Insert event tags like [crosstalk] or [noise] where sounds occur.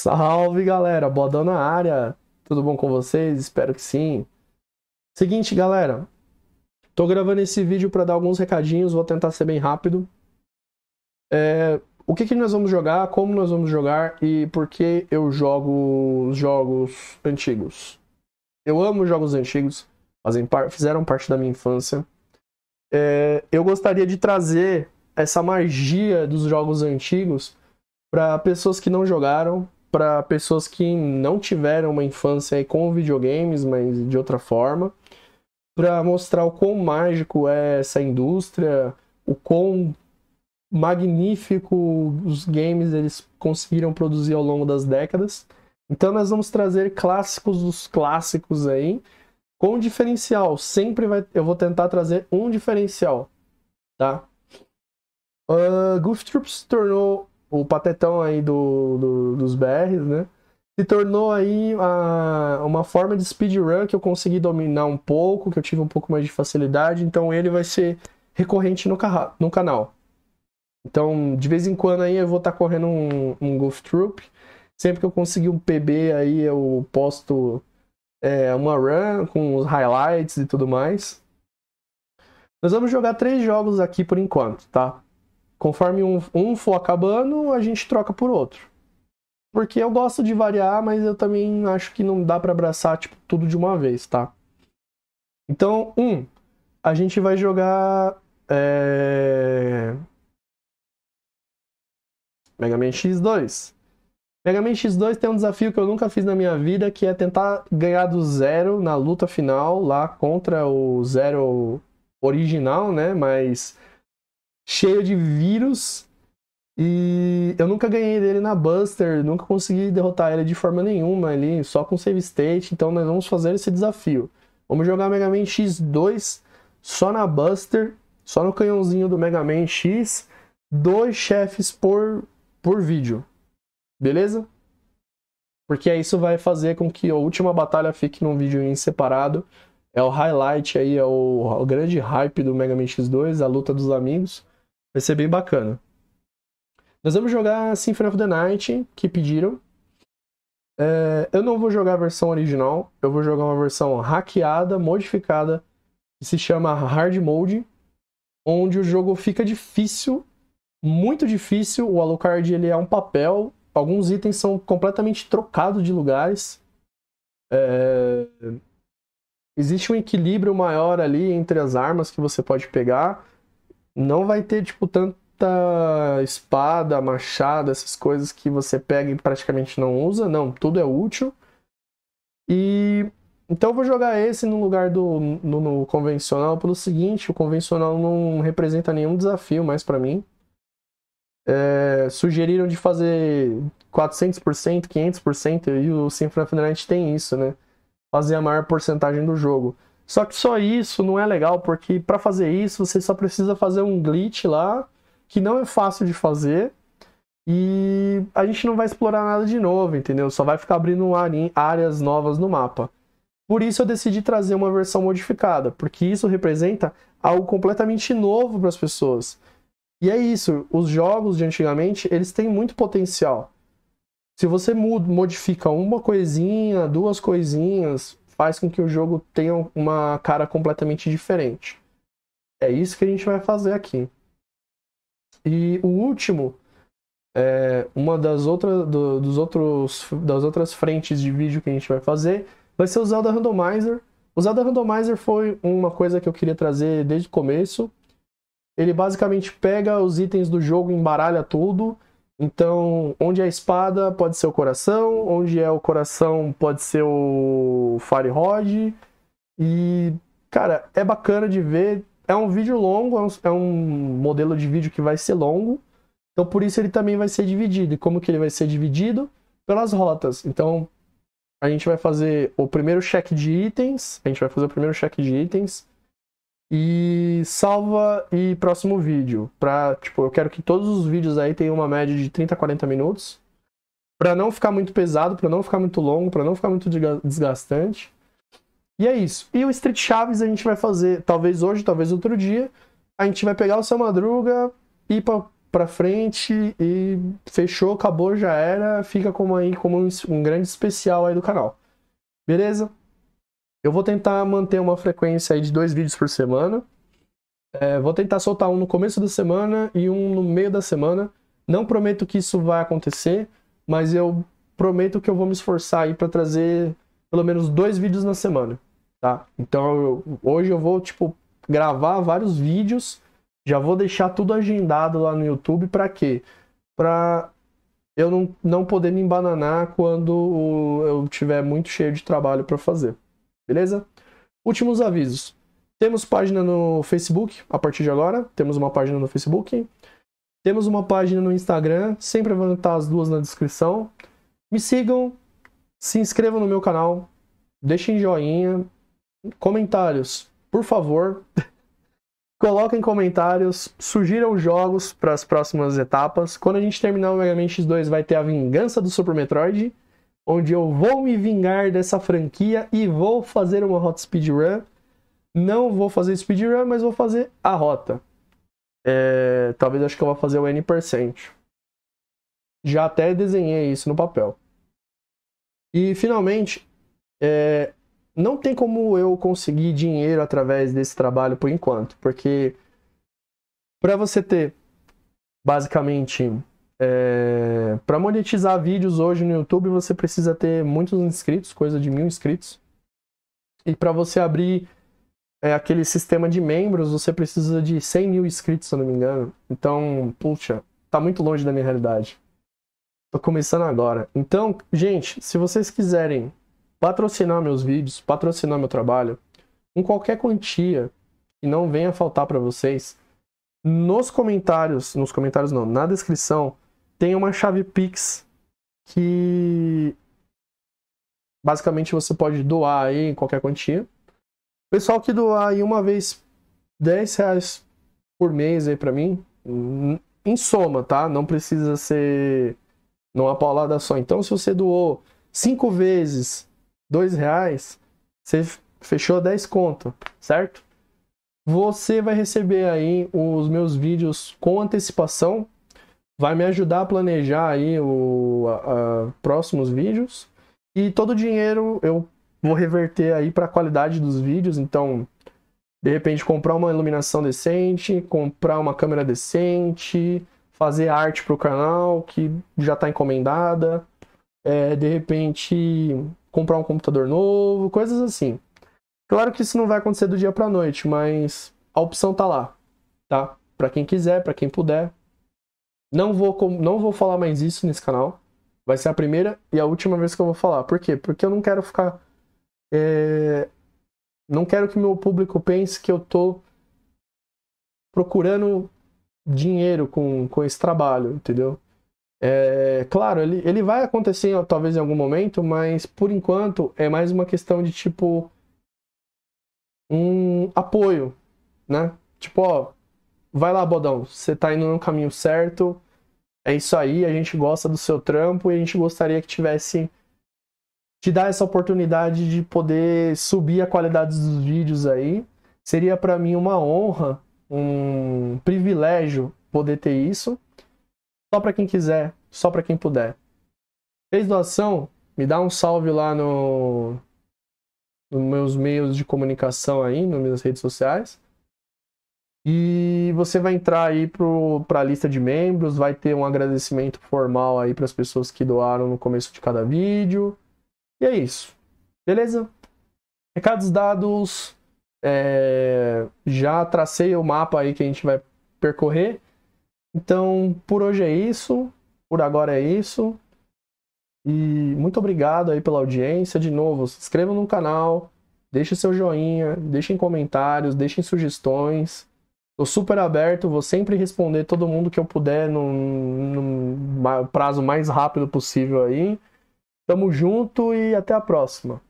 Salve galera, Bodão na área. Tudo bom com vocês? Espero que sim. Seguinte, galera, tô gravando esse vídeo para dar alguns recadinhos, vou tentar ser bem rápido. É, o que, que nós vamos jogar, como nós vamos jogar e por que eu jogo jogos antigos. Eu amo jogos antigos, fazem par fizeram parte da minha infância. É, eu gostaria de trazer essa magia dos jogos antigos para pessoas que não jogaram, para pessoas que não tiveram uma infância com videogames, mas de outra forma, para mostrar o quão mágico é essa indústria, o quão magnífico os games eles conseguiram produzir ao longo das décadas. Então nós vamos trazer clássicos dos clássicos aí, com diferencial. Sempre vai, eu vou tentar trazer um diferencial, tá? Uh, Goof Troops tornou o patetão aí do, do dos BRs, né? Se tornou aí a, uma forma de speedrun que eu consegui dominar um pouco, que eu tive um pouco mais de facilidade, então ele vai ser recorrente no, no canal. Então, de vez em quando aí eu vou estar tá correndo um, um Golf Troop. Sempre que eu conseguir um PB aí eu posto é, uma run com os highlights e tudo mais. Nós vamos jogar três jogos aqui por enquanto, tá? Conforme um, um for acabando, a gente troca por outro. Porque eu gosto de variar, mas eu também acho que não dá para abraçar tipo, tudo de uma vez, tá? Então, um, a gente vai jogar. É... Mega Man X2. Mega Man X2 tem um desafio que eu nunca fiz na minha vida, que é tentar ganhar do Zero na luta final, lá contra o Zero original, né? Mas cheio de vírus. E eu nunca ganhei dele na Buster, nunca consegui derrotar ele de forma nenhuma ali, só com save state. Então nós vamos fazer esse desafio. Vamos jogar Mega Man X2 só na Buster, só no canhãozinho do Mega Man X, dois chefes por, por vídeo. Beleza? Porque isso vai fazer com que a última batalha fique num vídeo em separado. É o highlight aí, é o, o grande hype do Mega Man X2, a luta dos amigos. Vai ser bem bacana. Nós vamos jogar Symphony of the Night, que pediram. É, eu não vou jogar a versão original, eu vou jogar uma versão hackeada, modificada, que se chama Hard Mode, onde o jogo fica difícil, muito difícil. O Alucard ele é um papel, alguns itens são completamente trocados de lugares. É... Existe um equilíbrio maior ali entre as armas que você pode pegar não vai ter, tipo, tanta espada, machado, essas coisas que você pega e praticamente não usa. Não, tudo é útil. E então eu vou jogar esse no lugar do no, no convencional pelo seguinte, o convencional não representa nenhum desafio mais para mim. É, sugeriram de fazer 400%, 500% e o Symphony of the Night tem isso, né? Fazer a maior porcentagem do jogo. Só que só isso não é legal, porque para fazer isso você só precisa fazer um glitch lá, que não é fácil de fazer, e a gente não vai explorar nada de novo, entendeu? Só vai ficar abrindo áreas novas no mapa. Por isso eu decidi trazer uma versão modificada, porque isso representa algo completamente novo para as pessoas. E é isso, os jogos de antigamente, eles têm muito potencial. Se você modifica uma coisinha, duas coisinhas, faz com que o jogo tenha uma cara completamente diferente. É isso que a gente vai fazer aqui. E o último, é, uma das, outras do, dos outros, das outras frentes de vídeo que a gente vai fazer vai ser o Zelda Randomizer. O Zelda Randomizer foi uma coisa que eu queria trazer desde o começo. Ele basicamente pega os itens do jogo, embaralha tudo então, onde é a espada pode ser o coração, onde é o coração pode ser o Fire Rod. E, cara, é bacana de ver. É um vídeo longo, é um, é um modelo de vídeo que vai ser longo. Então, por isso ele também vai ser dividido. E como que ele vai ser dividido? Pelas rotas. Então, a gente vai fazer o primeiro check de itens. A gente vai fazer o primeiro check de itens e salva e próximo vídeo. Pra, tipo, eu quero que todos os vídeos aí tenham uma média de 30 a 40 minutos. Pra não ficar muito pesado, pra não ficar muito longo, pra não ficar muito desgastante. E é isso. E o Street Chaves a gente vai fazer, talvez hoje, talvez outro dia. A gente vai pegar o seu madruga, ir pra, pra frente e fechou, acabou, já era. Fica como aí como um, um grande especial aí do canal. Beleza? Eu vou tentar manter uma frequência aí de dois vídeos por semana. É, vou tentar soltar um no começo da semana e um no meio da semana. Não prometo que isso vai acontecer, mas eu prometo que eu vou me esforçar aí para trazer pelo menos dois vídeos na semana, tá? Então eu, hoje eu vou tipo gravar vários vídeos, já vou deixar tudo agendado lá no YouTube para quê? Para eu não, não poder me embananar quando eu tiver muito cheio de trabalho para fazer beleza? Últimos avisos. Temos página no Facebook a partir de agora. Temos uma página no Facebook. Temos uma página no Instagram. Sempre vão estar as duas na descrição. Me sigam. Se inscrevam no meu canal. Deixem joinha. Comentários, por favor. [laughs] Coloquem comentários. Sugiram jogos para as próximas etapas. Quando a gente terminar o Mega Man X2, vai ter a vingança do Super Metroid onde eu vou me vingar dessa franquia e vou fazer uma rota speedrun. Não vou fazer speedrun, mas vou fazer a rota. É, talvez acho que eu vou fazer o N%. Já até desenhei isso no papel. E finalmente, é, não tem como eu conseguir dinheiro através desse trabalho por enquanto, porque para você ter basicamente é, para monetizar vídeos hoje no YouTube, você precisa ter muitos inscritos, coisa de mil inscritos. E para você abrir é, aquele sistema de membros, você precisa de 100 mil inscritos, se eu não me engano. Então, puxa, tá muito longe da minha realidade. Tô começando agora. Então, gente, se vocês quiserem patrocinar meus vídeos, patrocinar meu trabalho, com qualquer quantia que não venha faltar para vocês, nos comentários, nos comentários não, na descrição, tem uma chave Pix que basicamente você pode doar aí em qualquer quantia. pessoal que doar aí uma vez 10 reais por mês aí para mim, hum, em soma, tá? Não precisa ser numa paulada só. Então, se você doou cinco vezes dois reais, você fechou 10 conto, certo? Você vai receber aí os meus vídeos com antecipação, vai me ajudar a planejar aí o a, a, próximos vídeos e todo o dinheiro eu vou reverter aí para a qualidade dos vídeos, então de repente comprar uma iluminação decente, comprar uma câmera decente, fazer arte para o canal que já está encomendada, é, de repente comprar um computador novo, coisas assim. Claro que isso não vai acontecer do dia para noite, mas a opção tá lá, tá? Para quem quiser, para quem puder, não vou, não vou falar mais isso nesse canal. Vai ser a primeira e a última vez que eu vou falar. Por quê? Porque eu não quero ficar. É... Não quero que meu público pense que eu tô procurando dinheiro com, com esse trabalho, entendeu? É, claro, ele, ele vai acontecer talvez em algum momento, mas por enquanto é mais uma questão de tipo um apoio, né? Tipo, ó, vai lá, Bodão, você tá indo no caminho certo. É isso aí, a gente gosta do seu trampo e a gente gostaria que tivesse te dar essa oportunidade de poder subir a qualidade dos vídeos aí. Seria para mim uma honra, um privilégio poder ter isso. Só para quem quiser, só para quem puder. Fez doação? Me dá um salve lá no nos meus meios de comunicação aí, nas minhas redes sociais. E você vai entrar aí para a lista de membros, vai ter um agradecimento formal aí para as pessoas que doaram no começo de cada vídeo. E é isso. Beleza? Recados dados. É... Já tracei o mapa aí que a gente vai percorrer. Então, por hoje é isso. Por agora é isso. E muito obrigado aí pela audiência. De novo, se inscrevam no canal, deixem seu joinha, deixem comentários, deixem sugestões. Tô super aberto, vou sempre responder todo mundo que eu puder no, no prazo mais rápido possível aí. Tamo junto e até a próxima.